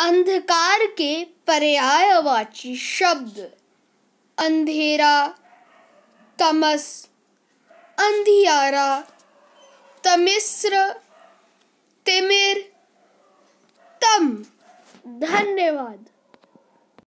अंधकार के पर्यायवाची शब्द अंधेरा तमस अंधियारा तमिस्र तिमिर तम धन्यवाद